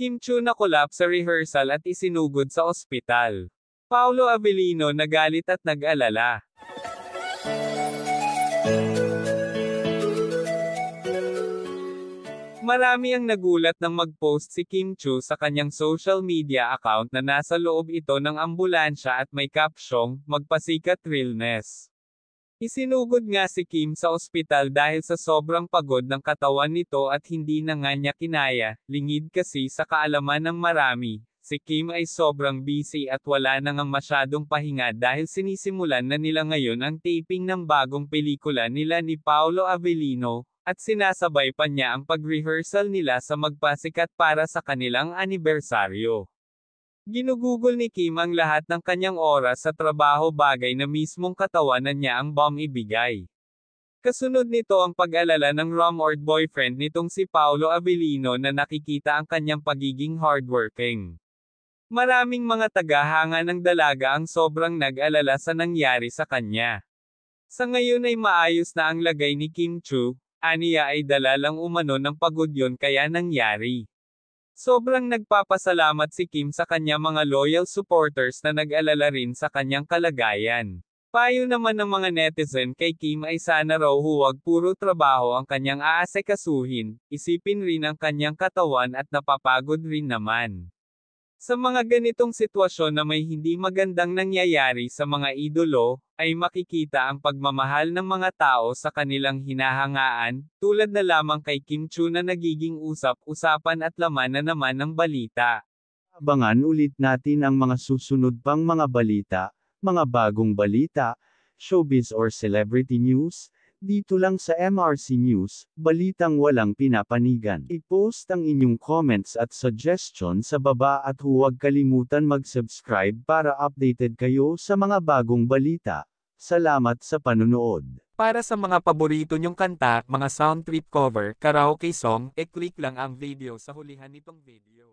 Kim Chu na collapse sa rehearsal at isinugod sa ospital. Paolo Avellino nagalit at nag-alala. Marami ang nagulat nang mag-post si Kim Chu sa kanyang social media account na nasa loob ito ng ambulansya at may caption, magpasikat realness. Isinugod nga si Kim sa ospital dahil sa sobrang pagod ng katawan nito at hindi na nga niya kinaya, lingid kasi sa kaalaman ng marami. Si Kim ay sobrang busy at wala na ngang masyadong pahinga dahil sinisimulan na nila ngayon ang taping ng bagong pelikula nila ni Paolo Avellino, at sinasabay pa niya ang pag-rehearsal nila sa magpasikat para sa kanilang anibersaryo. Ginugugol ni Kim ang lahat ng kanyang oras sa trabaho bagay na mismong na niya ang bomb ibigay. Kasunod nito ang pag-alala ng rom boyfriend nitong si Paolo Avellino na nakikita ang kanyang pagiging hardworking. Maraming mga tagahanga ng dalaga ang sobrang nag-alala sa nangyari sa kanya. Sa ngayon ay maayos na ang lagay ni Kim Chu, aniya ay dala lang umano ng pagod yon kaya nangyari. Sobrang nagpapasalamat si Kim sa kanya mga loyal supporters na nag-alala rin sa kanyang kalagayan. Payo naman ng mga netizen kay Kim ay sana raw huwag puro trabaho ang kanyang aasekasuhin, isipin rin ang kanyang katawan at napapagod rin naman. Sa mga ganitong sitwasyon na may hindi magandang nangyayari sa mga idolo, ay makikita ang pagmamahal ng mga tao sa kanilang hinahangaan, tulad na lamang kay Kim Chu na nagiging usap-usapan at laman na naman ng balita. Abangan ulit natin ang mga susunod pang mga balita, mga bagong balita, showbiz or celebrity news, dito lang sa MRC News, balitang walang pinapanigan. I-post ang inyong comments at suggestion sa baba at huwag kalimutan mag-subscribe para updated kayo sa mga bagong balita. Salamat sa panunood. Para sa mga paborito nyong kanta, mga soundtrip cover, karaoke song, e-click lang ang video sa hulihan nitong video.